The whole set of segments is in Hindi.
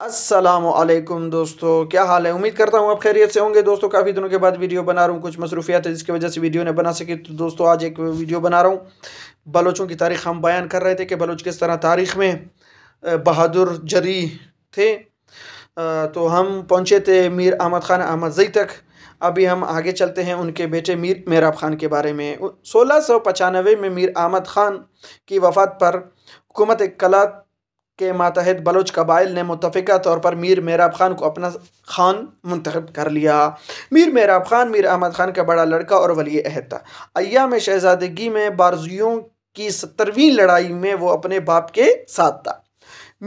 असलम दोस्तों क्या हाल है उम्मीद करता हूँ आप खैरियत से होंगे दोस्तों काफ़ी दिनों के बाद वीडियो बना रहा हूँ कुछ मसरूफियात है जिसकी वजह से वीडियो नहीं बना सके तो दोस्तों आज एक वीडियो बना रहा हूँ बलोचों की तारीख हम बयान कर रहे थे कि बलोच किस तरह तारीख में बहादुर जरी थे तो हम पहुँचे थे मीर अहमद ख़ान अहमद जई तक अभी हम आगे चलते हैं उनके बेटे मीर मेराब ख़ान के बारे में सोलह सौ पचानवे में मीर अहमद ख़ान की वफ़ात पर हुकूमत कलात के मातहत बलोच कबाइल ने मुतफ़ा तौर पर मीर मेराब खान को अपना खान मंतखब कर लिया मीर मेराब खान मीर अहमद खान का बड़ा लड़का और वली अहद था अया में शहजादगी में बारजियों की सत्तरवीं लड़ाई में वो अपने बाप के साथ था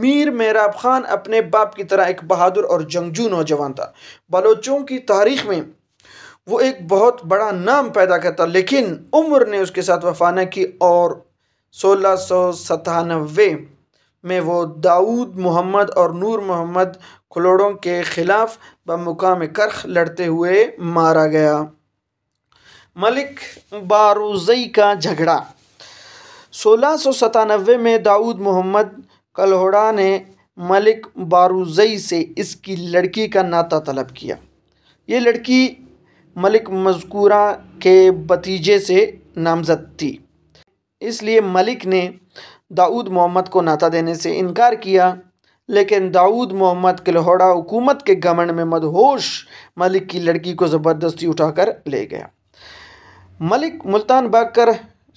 मीर मेराब खान अपने बाप की तरह एक बहादुर और जंगजू नौजवान था बलोचों की तारीख में वो एक बहुत बड़ा नाम पैदा करता लेकिन उम्र ने उसके साथ वफाना की और सोलह सौ सतानवे મે વો દાઉદ મુહમ્મદ ઓર નૂર મુહમ્મદ ખલોડોં કે ખિલાફ બ મકામે કરખ લડતે હુએ મારા ગયા મલિક બારુઝઈ કા ઝઘડા 1697 મે દાઉદ મુહમ્મદ કલહોડાને મલિક બારુઝઈ સે ઇસકી લડકી કા નાતા તલબ કિયા યે લડકી મલિક મઝકુરા કે ભતીજે સે નામઝત થી इसलिए मलिक ने दाऊद मोहम्मद को नाता देने से इनकार किया लेकिन दाऊद मोहम्मद किलहोड़ा हुकूमत के गमन में मदहोश मलिक की लड़की को ज़बरदस्ती उठाकर ले गया मलिक मुल्तान भागकर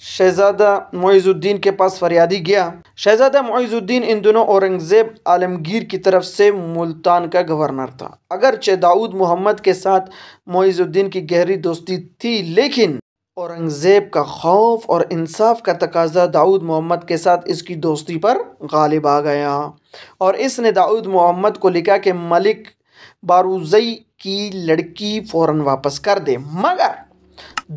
शहज़ादा मोइज़ुद्दीन के पास फरियादी गया शहज़ादा मोइज़ुद्दीन इन दोनों औरंगज़ेब आलमगीर की तरफ से मुल्तान का गवर्नर था अगरचे दाऊद मोहम्मद के साथ मोइज़ुद्दीन की गहरी दोस्ती थी लेकिन औरंगज़ेब का खौफ और इंसाफ का तकाजा दाऊद मोहम्मद के साथ इसकी दोस्ती पर गालिब आ गया और इसने दाऊद मोहम्मद को लिखा कि मलिक बारूजई की लड़की फ़ौर वापस कर दे मगर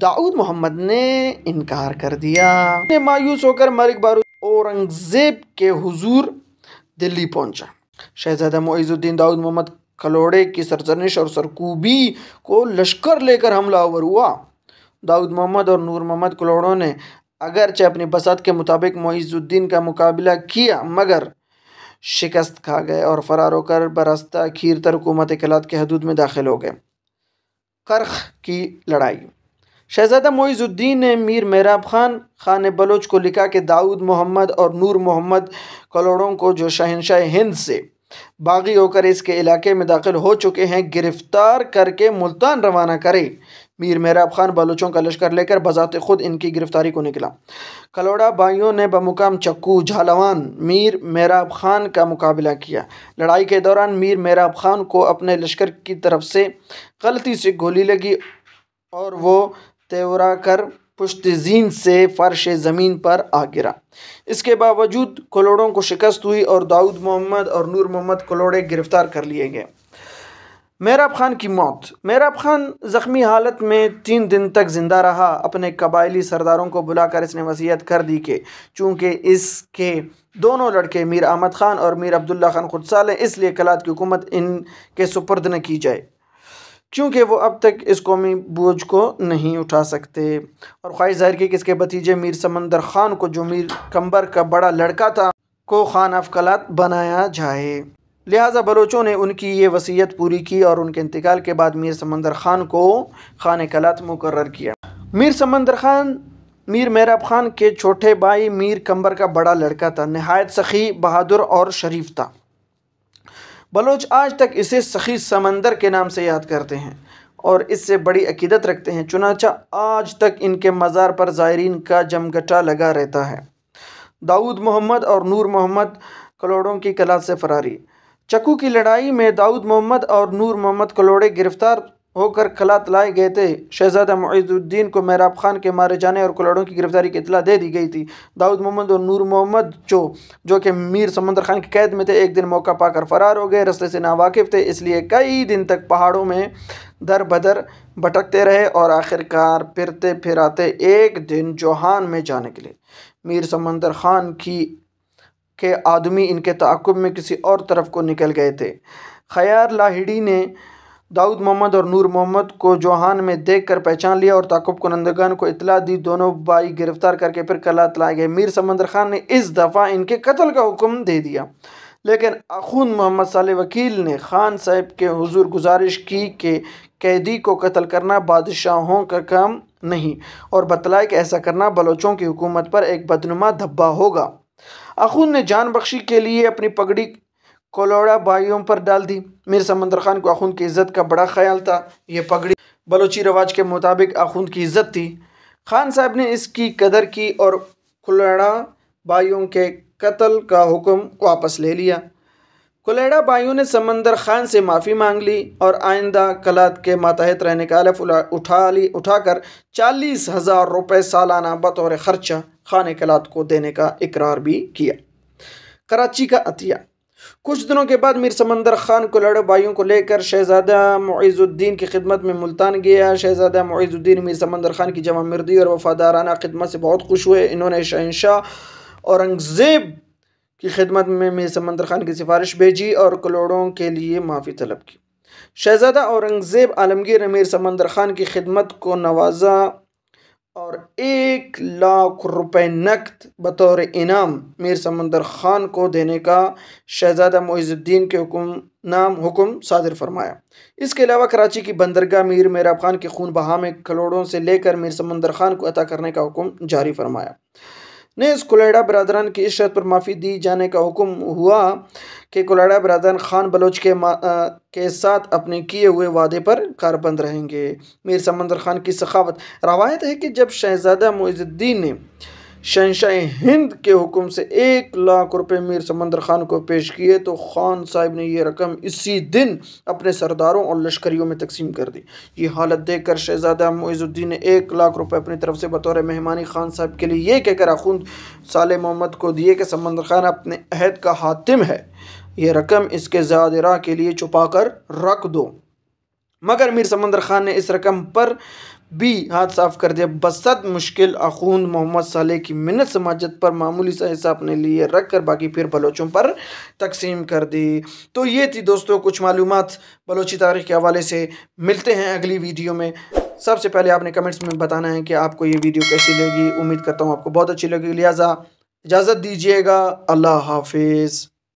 दाऊद मोहम्मद ने इनकार कर दिया ने मायूस होकर मलिक बारू औरंगज़ेब के हुजूर दिल्ली पहुंचा शहजादा मोजुद्दीन दाऊद मोहम्मद खलोड़े की सरजनिश और सरकूबी को लश्कर लेकर हमलावर हुआ दाऊद मोहम्मद और नूर मोहम्मद कलोड़ों ने अगरचे अपनी बसात के मुताबिक मोइज़ुद्दीन का मुकाबला किया मगर शिकस्त खा गए और फरार होकर बरस्ता खीर तर हुकूमत खिलात के हदूद में दाखिल हो गए करख की लड़ाई शहजादा मोजुद्दीन ने मीर मेराब खान खान बलोच को लिखा कि दाऊद मोहम्मद और नूर मोहम्मद कलोड़ों को जो शहनशाह हिंद से बागी होकर इसके इलाके में दाखिल हो चुके हैं गिरफ्तार करके मुल्तान रवाना करें मीर मेहराब खान बलूचों का लश्कर लेकर बजात खुद इनकी गिरफ्तारी को निकला कलोड़ा बाइयों ने बमुकाम चक्कू झालावान मीर मेहराब खान का मुकाबला किया लड़ाई के दौरान मीर मेहराब खान को अपने लश्कर की तरफ से गलती से गोली लगी और वो तेवरा कर पुश्तजीन से फर्श ज़मीन पर आ गिरा इसके बावजूद कलोड़ों को शिकस्त हुई और दाऊद मोहम्मद और नूर मोहम्मद कलोड़े गिरफ़्तार कर लिए गए मेराब खान की मौत मेराब खान जख्मी हालत में तीन दिन तक ज़िंदा रहा अपने कबायली सरदारों को बुलाकर इसने वसीयत कर दी कि चूँकि इसके दोनों लड़के मीर अहमद ख़ान और मीर अब्दुल्ला ख़ान खुदसाल हैं इसलिए कलात की हुकूमत इनके सुपर्द न की जाए क्योंकि वो अब तक इस कौमी बोझ को नहीं उठा सकते और ख्वाहिश ज़ाहिर की कि इसके भतीजे मीर समंदर ख़ान को जो मीर कंबर का बड़ा लड़का था को खान कलात बनाया जाए लिहाजा बलोचों ने उनकी ये वसीयत पूरी की और उनके इंतकाल के बाद मीर समंदर ख़ान को खान कलात मुकर किया मीर समंदर ख़ान मीर मैराब ख़ान के छोटे भाई मीर कंबर का बड़ा लड़का था नहायत सखी बहादुर और शरीफ था बलोच आज तक इसे सखी समंदर के नाम से याद करते हैं और इससे बड़ी अकीदत रखते हैं चुनाचा आज तक इनके मज़ार पर ज़ायरीन का जमघटा लगा रहता है दाऊद मोहम्मद और नूर मोहम्मद कलोड़ों की कला से फरारी चकू की लड़ाई में दाऊद मोहम्मद और नूर मोहम्मद कलोड़े गिरफ्तार होकर खलात लाए गए थे शहजादा मुइजुद्दीन को महराब खान के मारे जाने और कलोड़ों की गिरफ्तारी की इतला दे दी गई थी दाऊद मोहम्मद और नूर मोहम्मद जो जो कि मीर समंदर खान की कैद में थे एक दिन मौका पाकर फरार हो गए रस्ते से नावाकिफ थे इसलिए कई दिन तक पहाड़ों में दर बदर भटकते रहे और आखिरकार फिरते फिराते एक दिन जोहान में जाने के लिए मीर समंदर खान की के आदमी इनके तकब में किसी और तरफ को निकल गए थे खयार लाहिड़ी ने दाऊद मोहम्मद और नूर मोहम्मद को जोहान में देख कर पहचान लिया और ताकुब कुनंदगान को इतला दी दोनों भाई गिरफ्तार करके फिर कला तलाए गए मीर समंदर खान ने इस दफ़ा इनके कत्ल का हुक्म दे दिया लेकिन अखून मोहम्मद साल वकील ने खान साहब के हुजूर गुजारिश की कि कैदी को कत्ल करना बादशाहों का काम नहीं और बतलाए कि ऐसा करना बलोचों की हुकूमत पर एक बदनुमा धब्बा होगा आखुन ने जान बख्शी के लिए अपनी पगड़ी कोलोड़ा भाइयों पर डाल दी मीर समंदर खान को आखुन की इज्जत का बड़ा ख्याल था यह पगड़ी बलोची रवाज के मुताबिक आखुन की इज्जत थी खान साहब ने इसकी कदर की और कोलोड़ा भाइयों के कत्ल का हुक्म वापस ले लिया कोलेडा भाइयों ने समंदर खान से माफ़ी मांग ली और आइंदा कलात के मातहत रहने का अलफ उठा ली उठाकर चालीस हज़ार रुपये सालाना बतौर ख़र्चा खान कलात को देने का इकरार भी किया कराची का अतिया कुछ दिनों के बाद मीर समंदर खान कोलेडा भाइयों को लेकर शहजादा मुइजुद्दीन की खिदमत में मुल्तान गया शहजादा मुइजुद्दीन मीर समंदर खान की जमा मर्दी और वफादाराना खिदमत से बहुत खुश हुए इन्होंने शहनशाह औरंगज़ेब की खिदमत में मीर समंदर खान की सिफारिश भेजी और करोड़ों के लिए माफ़ी तलब की शहज़ादा औरंगज़ेब आलमगीर ने मीर समंदर खान की खिदमत को नवाजा और एक लाख रुपए नकद बतौर इनाम मीर समंदर खान को देने का शहजादा मोइजुद्दीन के हुकुम नाम हुक्म सादर फरमाया इसके अलावा कराची की बंदरगाह मीर मेराब खान के खून बहा में करोड़ों से लेकर मीर समंदर खान को अता करने का हुक्म जारी फरमाया ने इस कोलेडा बरदरान की इस शर्त पर माफ़ी दी जाने का हुक्म हुआ कि कोलेडा बरदरान खान बलोच के के साथ अपने किए हुए वादे पर कारबंद रहेंगे मीर समंदर खान की सखावत रवायत है कि जब शहजादा मुइजुद्दीन ने शहशाह हिंद के हुक्म से एक लाख रुपए मीर समंदर खान को पेश किए तो खान साहब ने यह रकम इसी दिन अपने सरदारों और लश्करियों में तकसीम कर दी ये हालत देखकर शहजादा मोजुद्दीन ने एक लाख रुपए अपनी तरफ से बतौर मेहमानी खान साहब के लिए यह कहकर आखुंद साल मोहम्मद को दिए कि समंदर खान अपने अहद का हातिम है यह रकम इसके ज़्यादा के लिए छुपा कर रख दो मगर मीर समंदर ख़ान ने इस रकम पर भी हाथ साफ कर दिया बसत मुश्किल अखूंद मोहम्मद साले की मिन्नत समाजत पर मामूली सा हिस्सा अपने लिए रख कर बाकी फिर बलोचों पर तकसीम कर दी तो ये थी दोस्तों कुछ मालूम बलोची तारीख के हवाले से मिलते हैं अगली वीडियो में सबसे पहले आपने कमेंट्स में बताना है कि आपको ये वीडियो कैसी लगी उम्मीद करता हूँ आपको बहुत अच्छी लगी लिहाजा इजाज़त दीजिएगा अल्लाह हाफिज़